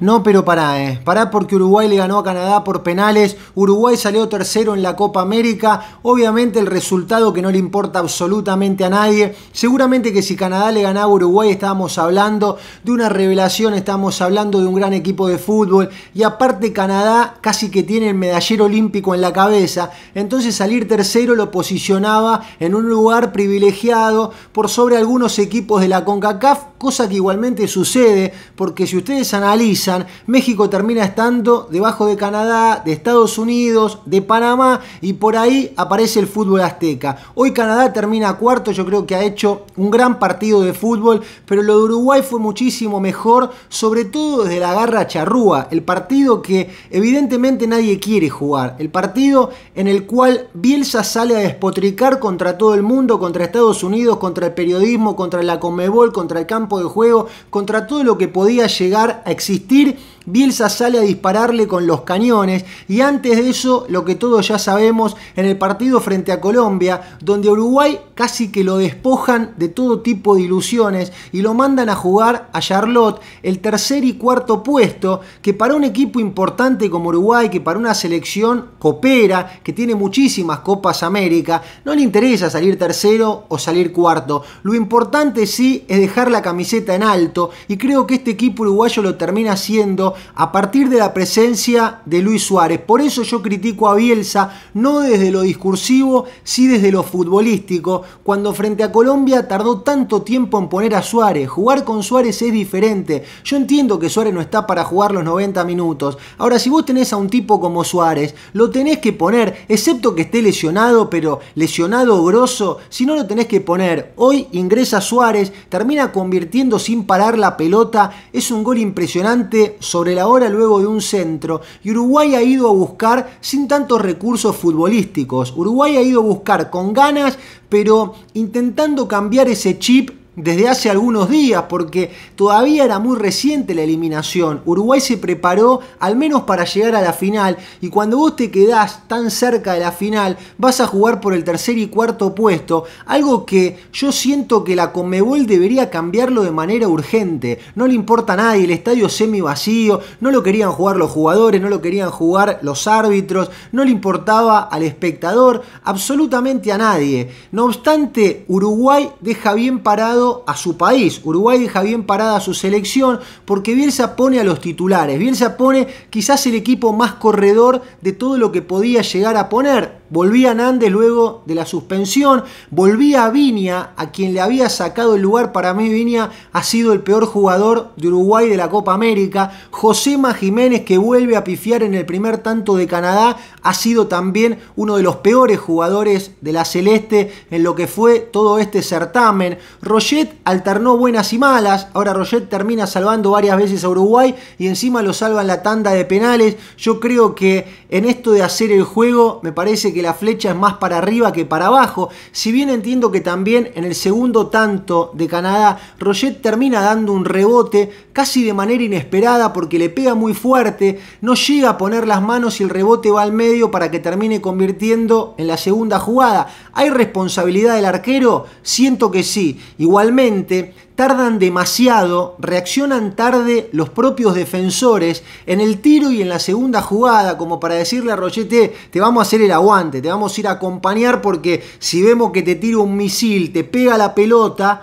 No, pero pará, eh. Pará porque Uruguay le ganó a Canadá por penales. Uruguay salió tercero en la Copa América. Obviamente el resultado que no le importa absolutamente a nadie. Seguramente que si Canadá le ganaba a Uruguay estábamos hablando de una revelación, estamos hablando de un gran equipo de fútbol. Y aparte Canadá casi que tiene el medallero olímpico en la cabeza. Entonces salir tercero lo posicionaba en un lugar privilegiado por sobre algunos equipos de la CONCACAF. Cosa que igualmente sucede porque si ustedes analizan México termina estando debajo de Canadá, de Estados Unidos, de Panamá y por ahí aparece el fútbol azteca. Hoy Canadá termina cuarto, yo creo que ha hecho un gran partido de fútbol, pero lo de Uruguay fue muchísimo mejor, sobre todo desde la garra charrúa, el partido que evidentemente nadie quiere jugar, el partido en el cual Bielsa sale a despotricar contra todo el mundo, contra Estados Unidos, contra el periodismo, contra la conmebol contra el campo de juego, contra todo lo que podía llegar a existir need Bielsa sale a dispararle con los cañones y antes de eso lo que todos ya sabemos en el partido frente a Colombia, donde Uruguay casi que lo despojan de todo tipo de ilusiones y lo mandan a jugar a Charlotte el tercer y cuarto puesto, que para un equipo importante como Uruguay, que para una selección coopera, que tiene muchísimas Copas América, no le interesa salir tercero o salir cuarto. Lo importante sí es dejar la camiseta en alto y creo que este equipo uruguayo lo termina haciendo a partir de la presencia de Luis Suárez. Por eso yo critico a Bielsa, no desde lo discursivo, sí desde lo futbolístico. Cuando frente a Colombia tardó tanto tiempo en poner a Suárez, jugar con Suárez es diferente. Yo entiendo que Suárez no está para jugar los 90 minutos. Ahora, si vos tenés a un tipo como Suárez, lo tenés que poner, excepto que esté lesionado, pero lesionado grosso, si no lo tenés que poner. Hoy ingresa Suárez, termina convirtiendo sin parar la pelota, es un gol impresionante, sobre la hora luego de un centro y Uruguay ha ido a buscar sin tantos recursos futbolísticos. Uruguay ha ido a buscar con ganas, pero intentando cambiar ese chip desde hace algunos días porque todavía era muy reciente la eliminación. Uruguay se preparó al menos para llegar a la final y cuando vos te quedás tan cerca de la final vas a jugar por el tercer y cuarto puesto, algo que yo siento que la Conmebol debería cambiarlo de manera urgente. No le importa a nadie, el estadio semi vacío, no lo querían jugar los jugadores, no lo querían jugar los árbitros, no le importaba al espectador, absolutamente a nadie. No obstante, Uruguay deja bien parado a su país. Uruguay deja bien parada a su selección porque Bielsa pone a los titulares. Bielsa pone quizás el equipo más corredor de todo lo que podía llegar a poner Volvía Nández luego de la suspensión, volvía a Viña, a quien le había sacado el lugar. Para mí, Viña ha sido el peor jugador de Uruguay de la Copa América. Josema Jiménez, que vuelve a pifiar en el primer tanto de Canadá, ha sido también uno de los peores jugadores de la Celeste en lo que fue todo este certamen. Roget alternó buenas y malas. Ahora Roget termina salvando varias veces a Uruguay y encima lo salva en la tanda de penales. Yo creo que en esto de hacer el juego, me parece que la flecha es más para arriba que para abajo. Si bien entiendo que también en el segundo tanto de Canadá, Roget termina dando un rebote casi de manera inesperada porque le pega muy fuerte, no llega a poner las manos y el rebote va al medio para que termine convirtiendo en la segunda jugada. ¿Hay responsabilidad del arquero? Siento que sí. Igualmente, tardan demasiado, reaccionan tarde los propios defensores en el tiro y en la segunda jugada, como para decirle a Rochete, te vamos a hacer el aguante, te vamos a ir a acompañar porque si vemos que te tira un misil, te pega la pelota,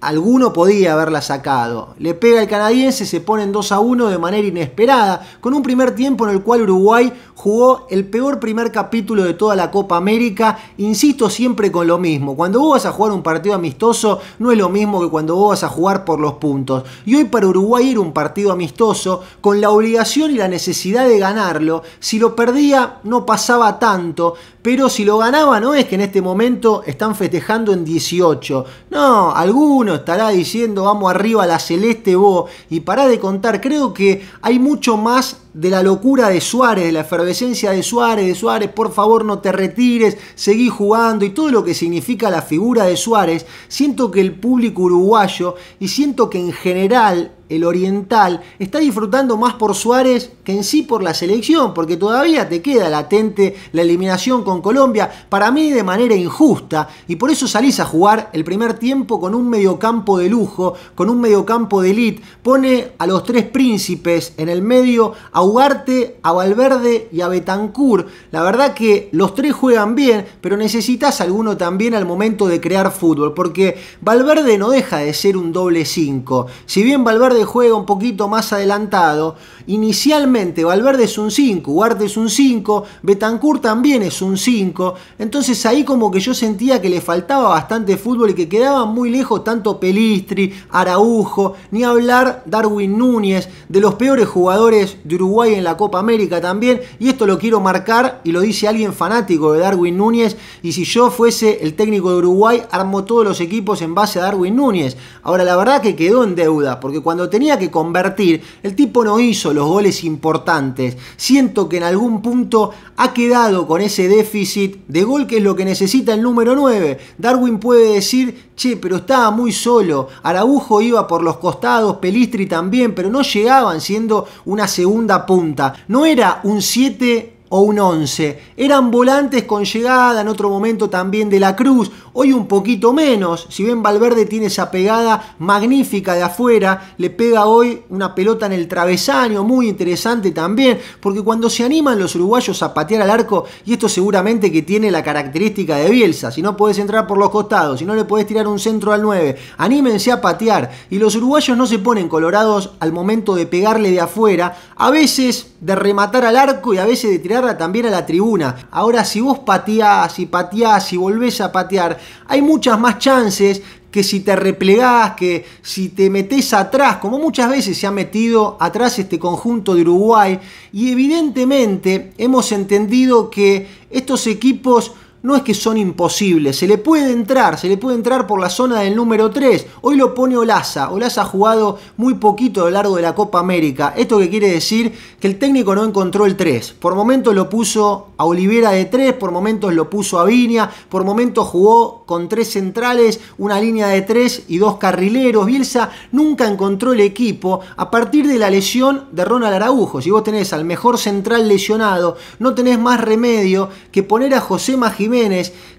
alguno podía haberla sacado. Le pega el canadiense, se ponen 2 a 1 de manera inesperada, con un primer tiempo en el cual Uruguay jugó el peor primer capítulo de toda la Copa América. Insisto siempre con lo mismo, cuando vos vas a jugar un partido amistoso no es lo mismo que cuando vos vas a jugar por los puntos. Y hoy para Uruguay era un partido amistoso con la obligación y la necesidad de ganarlo. Si lo perdía no pasaba tanto, pero si lo ganaba no es que en este momento están festejando en 18. No, algunos estará diciendo vamos arriba a la celeste vos y para de contar, creo que hay mucho más de la locura de Suárez, de la efervescencia de Suárez, de Suárez, por favor no te retires, seguí jugando y todo lo que significa la figura de Suárez, siento que el público uruguayo y siento que en general el oriental está disfrutando más por Suárez que en sí por la selección, porque todavía te queda latente la eliminación con Colombia, para mí de manera injusta, y por eso salís a jugar el primer tiempo con un mediocampo de lujo, con un mediocampo de elite, pone a los tres príncipes en el medio a Ugarte, a Valverde y a Betancourt. La verdad que los tres juegan bien, pero necesitas alguno también al momento de crear fútbol, porque Valverde no deja de ser un doble 5. Si bien Valverde juega un poquito más adelantado, inicialmente Valverde es un 5, Ugarte es un 5, Betancourt también es un 5. Entonces ahí como que yo sentía que le faltaba bastante fútbol y que quedaban muy lejos tanto Pelistri, Araujo, ni hablar Darwin Núñez, de los peores jugadores de Uruguay en la Copa América también. Y esto lo quiero marcar y lo dice alguien fanático de Darwin Núñez. Y si yo fuese el técnico de Uruguay, armo todos los equipos en base a Darwin Núñez. Ahora, la verdad que quedó en deuda, porque cuando tenía que convertir, el tipo no hizo los goles importantes. Siento que en algún punto ha quedado con ese déficit de gol que es lo que necesita el número 9. Darwin puede decir, che, pero estaba muy solo. Araujo iba por los costados, Pelistri también, pero no llegaban siendo una segunda punta. No era un 7 o un 11. Eran volantes con llegada, en otro momento también de la Cruz, Hoy un poquito menos, si bien Valverde tiene esa pegada magnífica de afuera, le pega hoy una pelota en el travesaño, muy interesante también, porque cuando se animan los uruguayos a patear al arco, y esto seguramente que tiene la característica de Bielsa, si no podés entrar por los costados, si no le podés tirar un centro al 9, anímense a patear, y los uruguayos no se ponen colorados al momento de pegarle de afuera, a veces de rematar al arco y a veces de tirarla también a la tribuna. Ahora si vos pateás y pateás y volvés a patear, hay muchas más chances que si te replegás, que si te metes atrás, como muchas veces se ha metido atrás este conjunto de Uruguay, y evidentemente hemos entendido que estos equipos no es que son imposibles, se le puede entrar, se le puede entrar por la zona del número 3. Hoy lo pone Olaza, Olaza ha jugado muy poquito a lo largo de la Copa América. Esto que quiere decir que el técnico no encontró el 3. Por momentos lo puso a Oliveira de 3, por momentos lo puso a Viña, por momentos jugó con tres centrales, una línea de 3 y dos carrileros. Bielsa nunca encontró el equipo a partir de la lesión de Ronald Araujo. Si vos tenés al mejor central lesionado, no tenés más remedio que poner a José Jiménez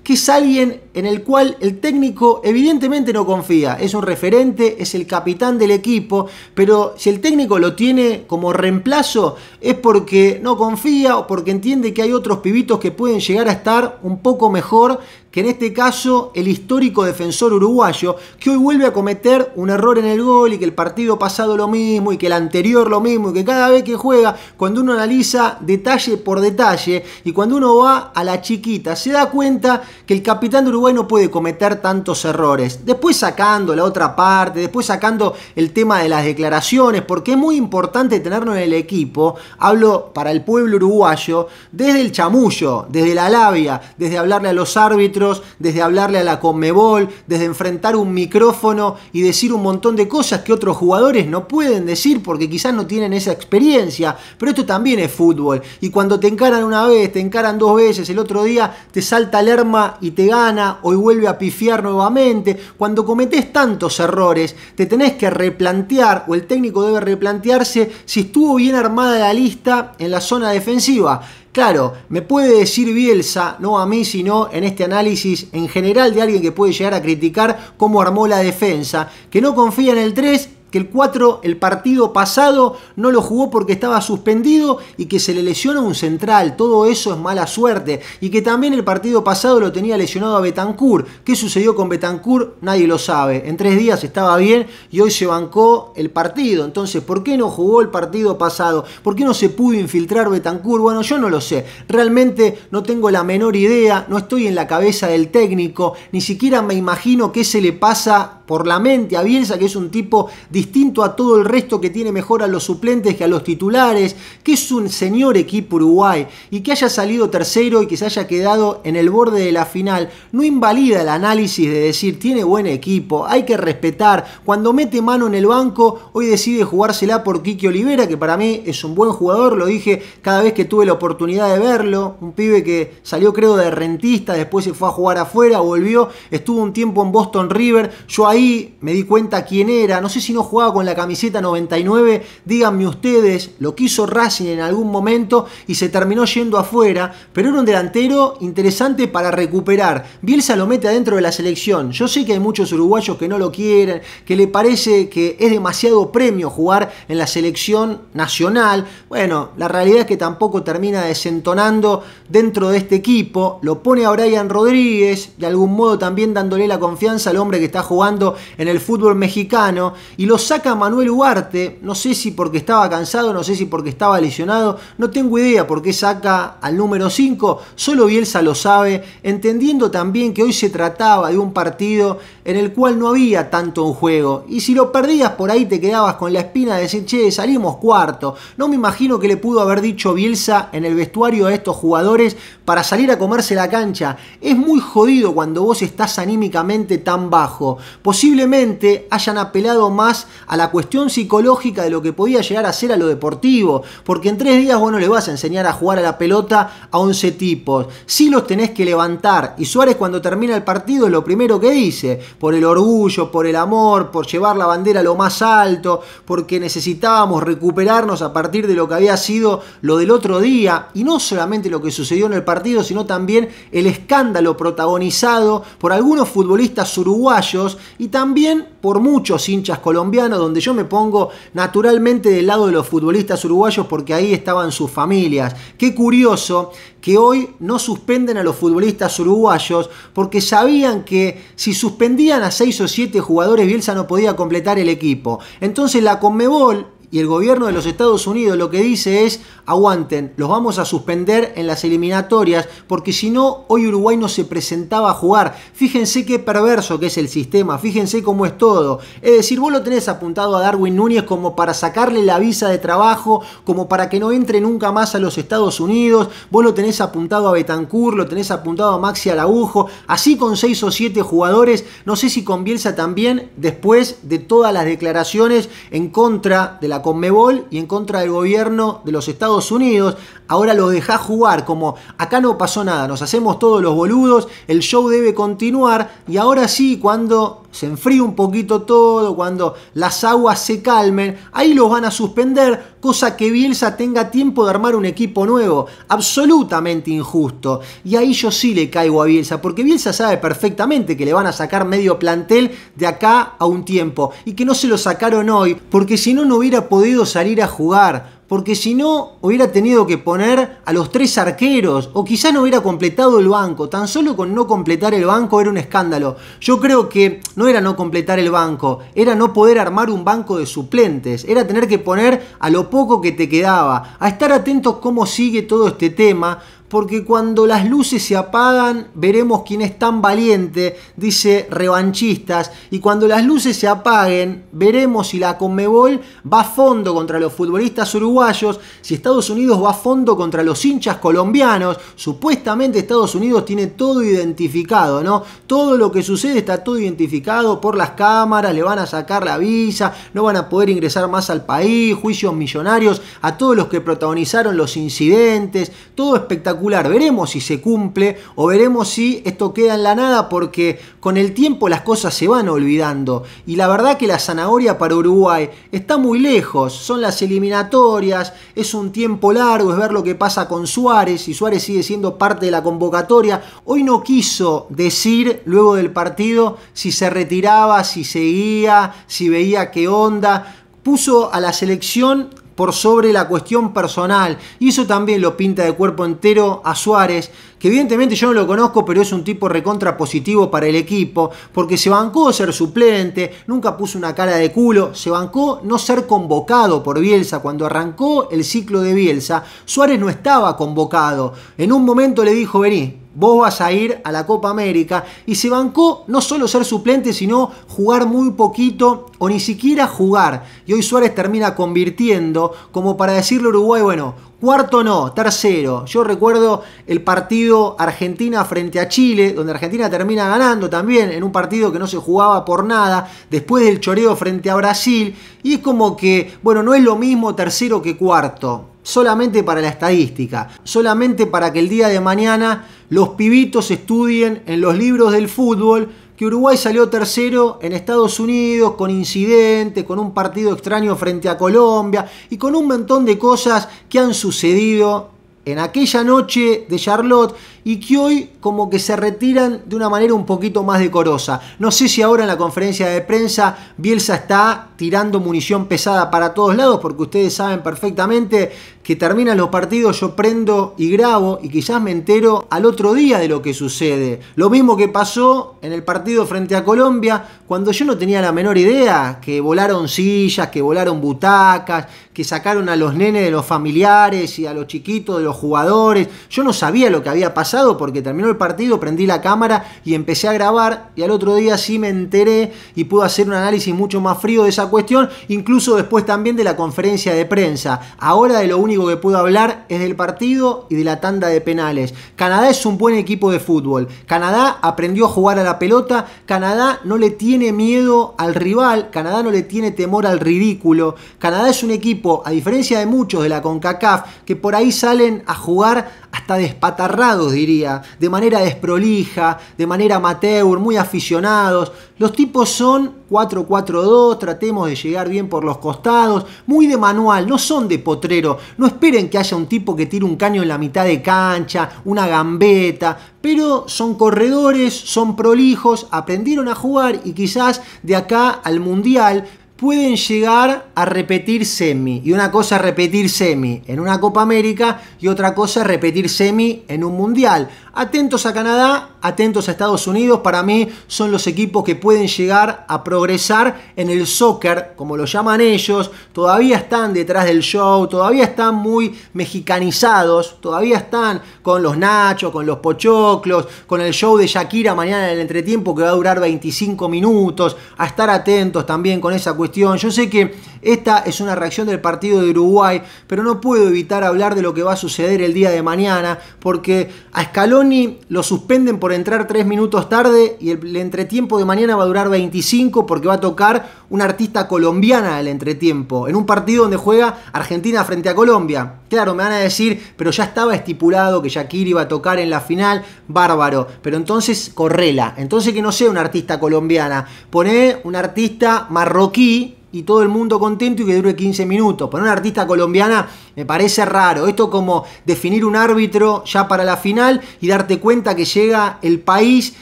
que es alguien en el cual el técnico evidentemente no confía. Es un referente, es el capitán del equipo, pero si el técnico lo tiene como reemplazo es porque no confía o porque entiende que hay otros pibitos que pueden llegar a estar un poco mejor que en este caso el histórico defensor uruguayo, que hoy vuelve a cometer un error en el gol y que el partido pasado lo mismo y que el anterior lo mismo y que cada vez que juega, cuando uno analiza detalle por detalle y cuando uno va a la chiquita, se da cuenta que el capitán de Uruguay no puede cometer tantos errores. Después sacando la otra parte, después sacando el tema de las declaraciones, porque es muy importante tenerlo en el equipo. Hablo para el pueblo uruguayo desde el chamullo, desde la labia, desde hablarle a los árbitros, desde hablarle a la Conmebol, desde enfrentar un micrófono y decir un montón de cosas que otros jugadores no pueden decir porque quizás no tienen esa experiencia. Pero esto también es fútbol. Y cuando te encaran una vez, te encaran dos veces, el otro día te sacan salta Lerma y te gana, hoy vuelve a pifiar nuevamente. Cuando cometés tantos errores, te tenés que replantear, o el técnico debe replantearse si estuvo bien armada la lista en la zona defensiva. Claro, me puede decir Bielsa, no a mí, sino en este análisis en general de alguien que puede llegar a criticar cómo armó la defensa, que no confía en el 3 que el 4 el partido pasado no lo jugó porque estaba suspendido y que se le lesionó un central. Todo eso es mala suerte. Y que también el partido pasado lo tenía lesionado a Betancourt. ¿Qué sucedió con Betancourt? Nadie lo sabe. En tres días estaba bien y hoy se bancó el partido. Entonces, ¿por qué no jugó el partido pasado? ¿Por qué no se pudo infiltrar Betancourt? Bueno, yo no lo sé. Realmente no tengo la menor idea. No estoy en la cabeza del técnico. Ni siquiera me imagino qué se le pasa por la mente a que es un tipo distinto a todo el resto, que tiene mejor a los suplentes que a los titulares, que es un señor equipo Uruguay y que haya salido tercero y que se haya quedado en el borde de la final, no invalida el análisis de decir tiene buen equipo, hay que respetar. Cuando mete mano en el banco, hoy decide jugársela por Kiki Olivera, que para mí es un buen jugador, lo dije cada vez que tuve la oportunidad de verlo, un pibe que salió creo de rentista, después se fue a jugar afuera, volvió, estuvo un tiempo en Boston River, yo ahí, me di cuenta quién era, no sé si no jugaba con la camiseta 99, díganme ustedes, lo quiso Racing en algún momento y se terminó yendo afuera, pero era un delantero interesante para recuperar. Bielsa lo mete adentro de la selección, yo sé que hay muchos uruguayos que no lo quieren, que le parece que es demasiado premio jugar en la selección nacional, bueno, la realidad es que tampoco termina desentonando dentro de este equipo, lo pone a Brian Rodríguez, de algún modo también dándole la confianza al hombre que está jugando en el fútbol mexicano. Y lo saca Manuel Huarte, no sé si porque estaba cansado, no sé si porque estaba lesionado, no tengo idea por qué saca al número 5, solo Bielsa lo sabe, entendiendo también que hoy se trataba de un partido en el cual no había tanto un juego. Y si lo perdías por ahí te quedabas con la espina de decir, che, salimos cuarto. No me imagino que le pudo haber dicho Bielsa en el vestuario a estos jugadores para salir a comerse la cancha. Es muy jodido cuando vos estás anímicamente tan bajo. Posiblemente hayan apelado más a la cuestión psicológica de lo que podía llegar a ser a lo deportivo. Porque en tres días vos no le vas a enseñar a jugar a la pelota a 11 tipos. Si los tenés que levantar. Y Suárez cuando termina el partido es lo primero que dice por el orgullo, por el amor, por llevar la bandera a lo más alto, porque necesitábamos recuperarnos a partir de lo que había sido lo del otro día, y no solamente lo que sucedió en el partido, sino también el escándalo protagonizado por algunos futbolistas uruguayos y también por muchos hinchas colombianos, donde yo me pongo naturalmente del lado de los futbolistas uruguayos porque ahí estaban sus familias. Qué curioso que hoy no suspenden a los futbolistas uruguayos porque sabían que si suspendían a seis o siete jugadores Bielsa no podía completar el equipo. Entonces la Conmebol y el gobierno de los Estados Unidos lo que dice es, aguanten, los vamos a suspender en las eliminatorias, porque si no, hoy Uruguay no se presentaba a jugar. Fíjense qué perverso que es el sistema, fíjense cómo es todo. Es decir, vos lo tenés apuntado a Darwin Núñez como para sacarle la visa de trabajo, como para que no entre nunca más a los Estados Unidos, vos lo tenés apuntado a Betancourt, lo tenés apuntado a Maxi Araujo, así con 6 o 7 jugadores, no sé si con también, después de todas las declaraciones en contra de la con Conmebol y en contra del gobierno de los Estados Unidos. Ahora los deja jugar como acá no pasó nada, nos hacemos todos los boludos, el show debe continuar y ahora sí cuando se enfríe un poquito todo, cuando las aguas se calmen, ahí los van a suspender, cosa que Bielsa tenga tiempo de armar un equipo nuevo. Absolutamente injusto. Y ahí yo sí le caigo a Bielsa, porque Bielsa sabe perfectamente que le van a sacar medio plantel de acá a un tiempo y que no se lo sacaron hoy, porque si no, no hubiera podido salir a jugar porque si no hubiera tenido que poner a los tres arqueros o quizá no hubiera completado el banco. Tan solo con no completar el banco era un escándalo. Yo creo que no era no completar el banco, era no poder armar un banco de suplentes, era tener que poner a lo poco que te quedaba, a estar atentos cómo sigue todo este tema, porque cuando las luces se apagan veremos quién es tan valiente, dice revanchistas, y cuando las luces se apaguen veremos si la Conmebol va a fondo contra los futbolistas uruguayos, si Estados Unidos va a fondo contra los hinchas colombianos, supuestamente Estados Unidos tiene todo identificado, ¿no? Todo lo que sucede está todo identificado por las cámaras, le van a sacar la visa, no van a poder ingresar más al país, juicios millonarios a todos los que protagonizaron los incidentes, todo espectacular Veremos si se cumple o veremos si esto queda en la nada porque con el tiempo las cosas se van olvidando. Y la verdad que la zanahoria para Uruguay está muy lejos. Son las eliminatorias, es un tiempo largo, es ver lo que pasa con Suárez. Y Suárez sigue siendo parte de la convocatoria. Hoy no quiso decir luego del partido si se retiraba, si seguía, si veía qué onda puso a la selección por sobre la cuestión personal. Y eso también lo pinta de cuerpo entero a Suárez, que evidentemente yo no lo conozco, pero es un tipo recontra positivo para el equipo, porque se bancó ser suplente, nunca puso una cara de culo, se bancó no ser convocado por Bielsa. Cuando arrancó el ciclo de Bielsa, Suárez no estaba convocado. En un momento le dijo, vení, Vos vas a ir a la Copa América y se bancó no solo ser suplente, sino jugar muy poquito o ni siquiera jugar. Y hoy Suárez termina convirtiendo como para decirle a Uruguay, bueno, cuarto no, tercero. Yo recuerdo el partido Argentina frente a Chile, donde Argentina termina ganando también en un partido que no se jugaba por nada, después del choreo frente a Brasil. Y es como que, bueno, no es lo mismo tercero que cuarto solamente para la estadística, solamente para que el día de mañana los pibitos estudien en los libros del fútbol que Uruguay salió tercero en Estados Unidos con incidente, con un partido extraño frente a Colombia y con un montón de cosas que han sucedido en aquella noche de Charlotte y que hoy como que se retiran de una manera un poquito más decorosa. No sé si ahora en la conferencia de prensa Bielsa está tirando munición pesada para todos lados porque ustedes saben perfectamente que terminan los partidos, yo prendo y grabo y quizás me entero al otro día de lo que sucede. Lo mismo que pasó en el partido frente a Colombia, cuando yo no tenía la menor idea que volaron sillas, que volaron butacas, que sacaron a los nenes de los familiares y a los chiquitos de los jugadores. Yo no sabía lo que había pasado porque terminó el partido, prendí la cámara y empecé a grabar y al otro día sí me enteré y pude hacer un análisis mucho más frío de esa cuestión, incluso después también de la conferencia de prensa. Ahora de lo único que puedo hablar es del partido y de la tanda de penales. Canadá es un buen equipo de fútbol. Canadá aprendió a jugar a la pelota. Canadá no le tiene miedo al rival. Canadá no le tiene temor al ridículo. Canadá es un equipo, a diferencia de muchos de la CONCACAF, que por ahí salen a jugar hasta despatarrados diría, de manera desprolija, de manera amateur, muy aficionados. Los tipos son 4-4-2, tratemos de llegar bien por los costados, muy de manual, no son de potrero. No esperen que haya un tipo que tire un caño en la mitad de cancha, una gambeta, pero son corredores, son prolijos, aprendieron a jugar y quizás de acá al mundial pueden llegar a repetir semi. Y una cosa es repetir semi en una Copa América y otra cosa es repetir semi en un Mundial. Atentos a Canadá, atentos a Estados Unidos. Para mí son los equipos que pueden llegar a progresar en el soccer, como lo llaman ellos. Todavía están detrás del show, todavía están muy mexicanizados, todavía están con los nachos, con los pochoclos, con el show de Shakira mañana en el entretiempo que va a durar 25 minutos. A estar atentos también con esa cuestión. Yo sé que esta es una reacción del partido de Uruguay, pero no puedo evitar hablar de lo que va a suceder el día de mañana, porque a Scaloni lo suspenden por entrar tres minutos tarde y el entretiempo de mañana va a durar 25 porque va a tocar una artista colombiana el entretiempo, en un partido donde juega Argentina frente a Colombia. Claro, me van a decir, pero ya estaba estipulado que Shakira iba a tocar en la final, bárbaro, pero entonces correla, entonces que no sea una artista colombiana, pone un artista marroquí y todo el mundo contento y que dure 15 minutos. Para una artista colombiana me parece raro. Esto como definir un árbitro ya para la final y darte cuenta que llega el país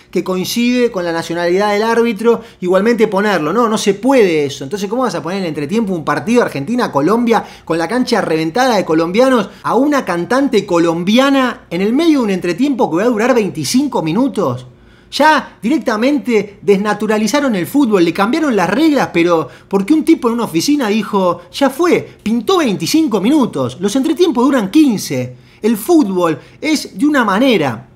que coincide con la nacionalidad del árbitro, igualmente ponerlo. No, no se puede eso. Entonces, ¿cómo vas a poner en el entretiempo un partido Argentina-Colombia con la cancha reventada de colombianos a una cantante colombiana en el medio de un entretiempo que va a durar 25 minutos? Ya directamente desnaturalizaron el fútbol, le cambiaron las reglas, pero porque un tipo en una oficina dijo, ya fue, pintó 25 minutos, los entretiempos duran 15. El fútbol es de una manera,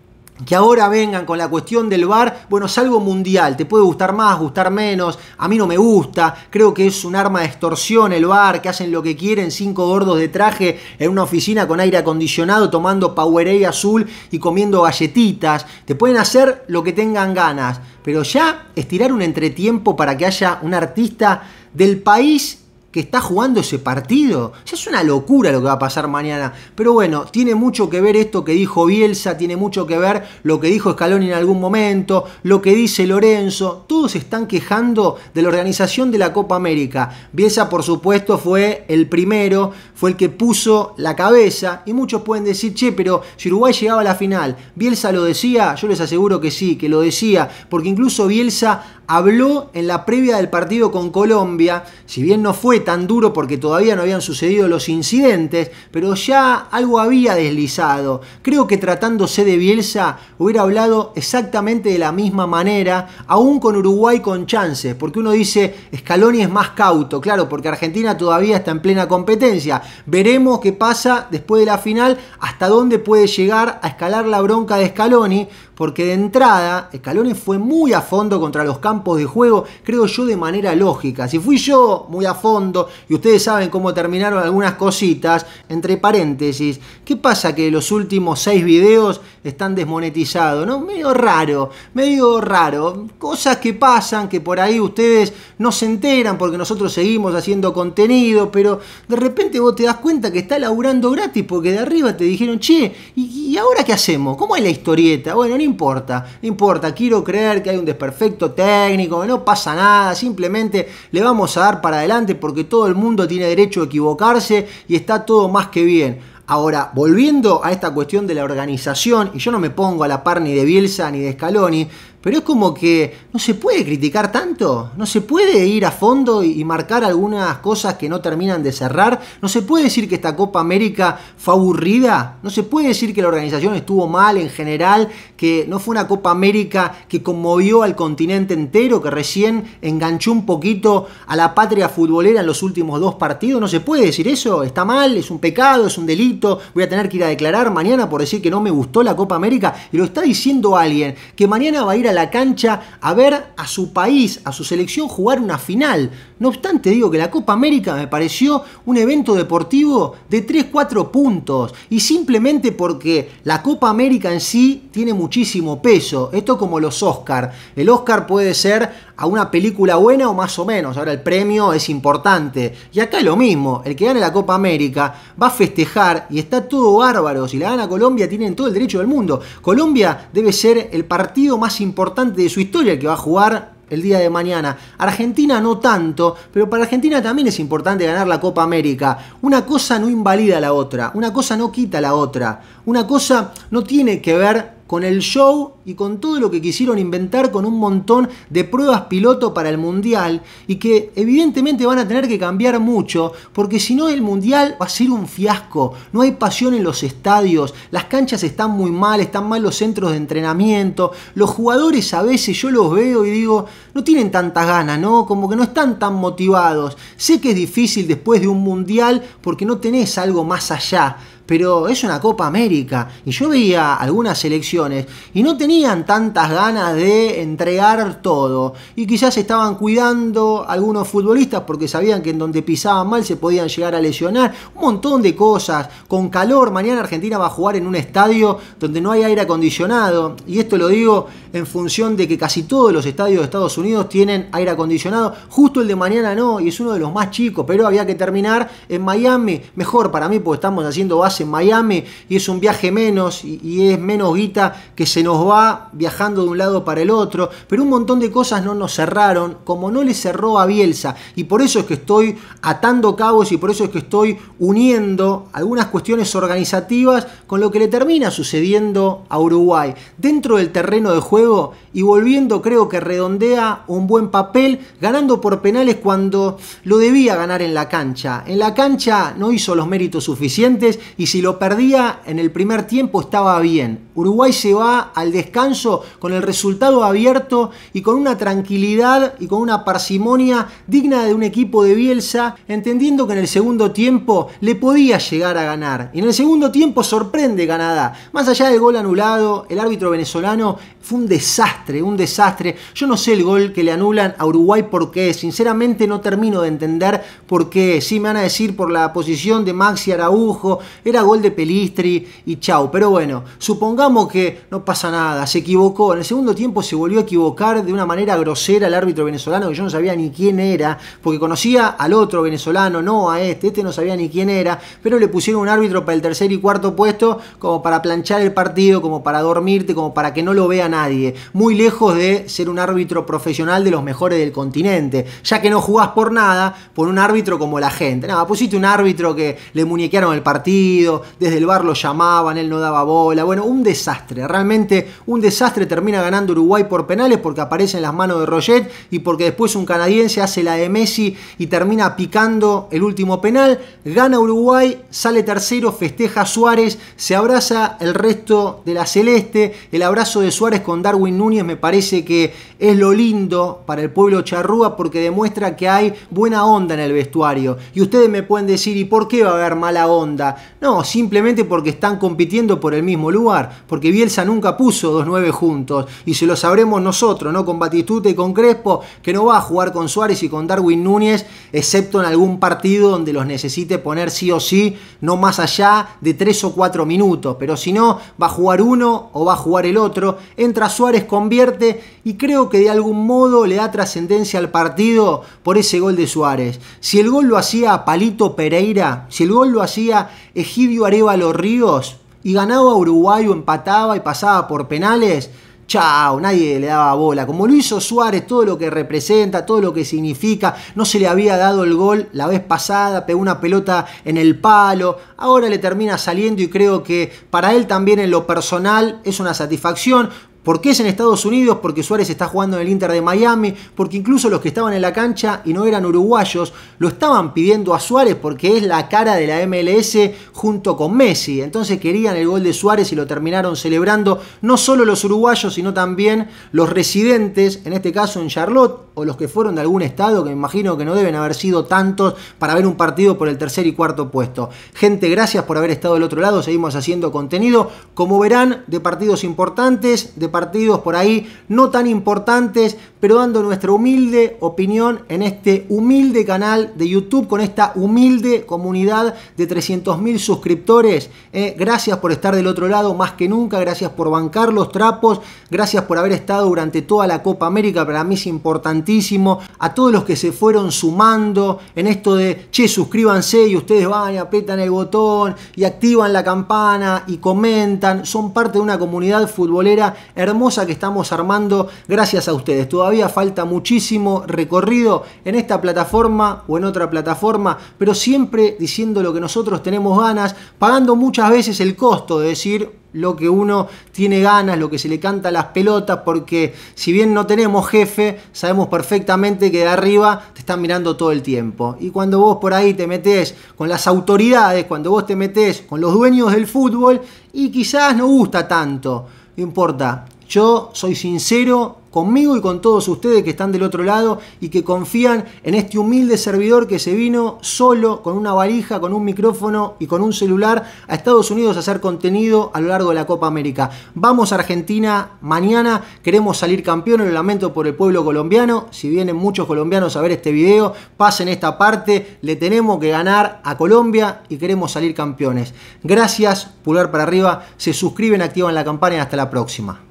que ahora vengan con la cuestión del bar, bueno, es algo mundial, te puede gustar más, gustar menos, a mí no me gusta, creo que es un arma de extorsión el bar, que hacen lo que quieren, cinco gordos de traje en una oficina con aire acondicionado, tomando Powerade azul y comiendo galletitas, te pueden hacer lo que tengan ganas, pero ya estirar un entretiempo para que haya un artista del país que está jugando ese partido. es una locura lo que va a pasar mañana. Pero bueno, tiene mucho que ver esto que dijo Bielsa, tiene mucho que ver lo que dijo Scaloni en algún momento, lo que dice Lorenzo. Todos están quejando de la organización de la Copa América. Bielsa, por supuesto, fue el primero, fue el que puso la cabeza. Y muchos pueden decir, che, pero si Uruguay llegaba a la final, Bielsa lo decía, yo les aseguro que sí, que lo decía, porque incluso Bielsa habló en la previa del partido con Colombia, si bien no fue tan duro porque todavía no habían sucedido los incidentes, pero ya algo había deslizado. Creo que tratándose de Bielsa hubiera hablado exactamente de la misma manera, aún con Uruguay con chances, porque uno dice Scaloni es más cauto, claro, porque Argentina todavía está en plena competencia. Veremos qué pasa después de la final, hasta dónde puede llegar a escalar la bronca de Scaloni, porque de entrada Scaloni fue muy a fondo contra los campos de juego, creo yo, de manera lógica. Si fui yo muy a fondo y ustedes saben cómo terminaron algunas cositas, entre paréntesis, ¿qué pasa que los últimos seis videos están desmonetizados? ¿No? Medio raro, medio raro. Cosas que pasan, que por ahí ustedes no se enteran porque nosotros seguimos haciendo contenido, pero de repente vos te das cuenta que está laburando gratis porque de arriba te dijeron, che, ¿y, ahora qué hacemos? ¿Cómo es la historieta? Bueno, no importa, no importa, quiero creer que hay un desperfecto técnico técnico, no pasa nada, simplemente le vamos a dar para adelante porque todo el mundo tiene derecho a equivocarse y está todo más que bien. Ahora, volviendo a esta cuestión de la organización, y yo no me pongo a la par ni de Bielsa ni de Scaloni, pero es como que no se puede criticar tanto, no se puede ir a fondo y marcar algunas cosas que no terminan de cerrar, no se puede decir que esta Copa América fue aburrida, no se puede decir que la organización estuvo mal en general, que no fue una Copa América que conmovió al continente entero, que recién enganchó un poquito a la patria futbolera en los últimos dos partidos, no se puede decir eso, está mal, es un pecado, es un delito, voy a tener que ir a declarar mañana por decir que no me gustó la Copa América y lo está diciendo alguien que mañana va a ir a la cancha a ver a su país, a su selección jugar una final. No obstante, digo que la Copa América me pareció un evento deportivo de 3-4 puntos y simplemente porque la Copa América en sí tiene muchísimo peso. Esto como los Oscar. El Oscar puede ser a una película buena o más o menos. Ahora el premio es importante. Y acá es lo mismo. El que gane la Copa América va a festejar y está todo bárbaro. Si la gana Colombia tienen todo el derecho del mundo. Colombia debe ser el partido más importante importante de su historia que va a jugar el día de mañana. Argentina no tanto, pero para Argentina también es importante ganar la Copa América. Una cosa no invalida la otra, una cosa no quita la otra, una cosa no tiene que ver con el show y con todo lo que quisieron inventar con un montón de pruebas piloto para el Mundial y que evidentemente van a tener que cambiar mucho porque si no el Mundial va a ser un fiasco, no hay pasión en los estadios, las canchas están muy mal, están mal los centros de entrenamiento, los jugadores a veces yo los veo y digo, no tienen tantas ganas, ¿no? Como que no están tan motivados, sé que es difícil después de un Mundial porque no tenés algo más allá pero es una Copa América. Y yo veía algunas selecciones y no tenían tantas ganas de entregar todo. Y quizás estaban cuidando algunos futbolistas porque sabían que en donde pisaban mal se podían llegar a lesionar. Un montón de cosas. Con calor, mañana Argentina va a jugar en un estadio donde no hay aire acondicionado. Y esto lo digo en función de que casi todos los estadios de Estados Unidos tienen aire acondicionado. Justo el de mañana no, y es uno de los más chicos, pero había que terminar en Miami. Mejor para mí porque estamos haciendo base en Miami y es un viaje menos y, y, es menos guita que se nos va viajando de un lado para el otro. Pero un montón de cosas no nos cerraron, como no le cerró a Bielsa. Y por eso es que estoy atando cabos y por eso es que estoy uniendo algunas cuestiones organizativas con lo que le termina sucediendo a Uruguay. Dentro del terreno de juego y volviendo creo que redondea un buen papel, ganando por penales cuando lo debía ganar en la cancha. En la cancha no hizo los méritos suficientes y si lo perdía en el primer tiempo estaba bien. Uruguay se va al descanso con el resultado abierto y con una tranquilidad y con una parsimonia digna de un equipo de Bielsa, entendiendo que en el segundo tiempo le podía llegar a ganar. Y en el segundo tiempo sorprende Canadá. Más allá del gol anulado, el árbitro venezolano fue un desastre, un desastre. Yo no sé el gol que le anulan a Uruguay porque Sinceramente no termino de entender por qué. Si me van a decir por la posición de Maxi Araujo. Era gol de Pelistri y chau. Pero bueno, supongamos que no pasa nada, se equivocó. En el segundo tiempo se volvió a equivocar de una manera grosera el árbitro venezolano, que yo no sabía ni quién era, porque conocía al otro venezolano, no a este, este no sabía ni quién era, pero le pusieron un árbitro para el tercer y cuarto puesto como para planchar el partido, como para dormirte, como para que no lo vea nadie. Muy lejos de ser un árbitro profesional de los mejores del continente, ya que no jugás por nada, por un árbitro como la gente. Nada, pusiste un árbitro que le muñequearon el partido, desde el bar lo llamaban, él no daba bola, bueno, un desastre, realmente un desastre, termina ganando Uruguay por penales porque aparecen las manos de Roget y porque después un canadiense hace la de Messi y termina picando el último penal, gana Uruguay, sale tercero, festeja Suárez, se abraza el resto de la celeste, el abrazo de Suárez con Darwin Núñez me parece que es lo lindo para el pueblo charrúa porque demuestra que hay buena onda en el vestuario. Y ustedes me pueden decir, ¿y por qué va a haber mala onda? No, no, simplemente porque están compitiendo por el mismo lugar, porque Bielsa nunca puso dos nueve juntos y se lo sabremos nosotros, ¿no? Con Batistute y con Crespo, que no va a jugar con Suárez y con Darwin Núñez, excepto en algún partido donde los necesite poner sí o sí, no más allá de tres o cuatro minutos, pero si no, va a jugar uno o va a jugar el otro, entra Suárez, convierte y creo que de algún modo le da trascendencia al partido por ese gol de Suárez. Si el gol lo hacía Palito Pereira, si el gol lo hacía Egidio los Ríos y ganaba Uruguay o empataba y pasaba por penales, chao, nadie le daba bola. Como lo hizo Suárez, todo lo que representa, todo lo que significa, no se le había dado el gol la vez pasada, pegó una pelota en el palo, ahora le termina saliendo y creo que para él también en lo personal es una satisfacción ¿Por qué es en Estados Unidos? Porque Suárez está jugando en el Inter de Miami, porque incluso los que estaban en la cancha y no eran uruguayos, lo estaban pidiendo a Suárez porque es la cara de la MLS junto con Messi. Entonces querían el gol de Suárez y lo terminaron celebrando no solo los uruguayos, sino también los residentes, en este caso en Charlotte, o los que fueron de algún estado, que me imagino que no deben haber sido tantos para ver un partido por el tercer y cuarto puesto. Gente, gracias por haber estado del otro lado, seguimos haciendo contenido, como verán, de partidos importantes, de partidos partidos por ahí no tan importantes, pero dando nuestra humilde opinión en este humilde canal de YouTube con esta humilde comunidad de 300.000 suscriptores. Eh, gracias por estar del otro lado más que nunca, gracias por bancar los trapos, gracias por haber estado durante toda la Copa América, para mí es importantísimo. A todos los que se fueron sumando en esto de, che, suscríbanse y ustedes van y apretan el botón y activan la campana y comentan, son parte de una comunidad futbolera hermosa que estamos armando gracias a ustedes. Todavía falta muchísimo recorrido en esta plataforma o en otra plataforma, pero siempre diciendo lo que nosotros tenemos ganas, pagando muchas veces el costo de decir lo que uno tiene ganas, lo que se le canta a las pelotas, porque si bien no tenemos jefe, sabemos perfectamente que de arriba te están mirando todo el tiempo. Y cuando vos por ahí te metés con las autoridades, cuando vos te metés con los dueños del fútbol, y quizás no gusta tanto importa Yo soy sincero conmigo y con todos ustedes que están del otro lado y que confían en este humilde servidor que se vino solo con una varija, con un micrófono y con un celular a Estados Unidos a hacer contenido a lo largo de la Copa América. Vamos a Argentina mañana, queremos salir campeones, lo lamento por el pueblo colombiano, si vienen muchos colombianos a ver este video, pasen esta parte, le tenemos que ganar a Colombia y queremos salir campeones. Gracias, pulgar para arriba, se suscriben, activan la campana y hasta la próxima.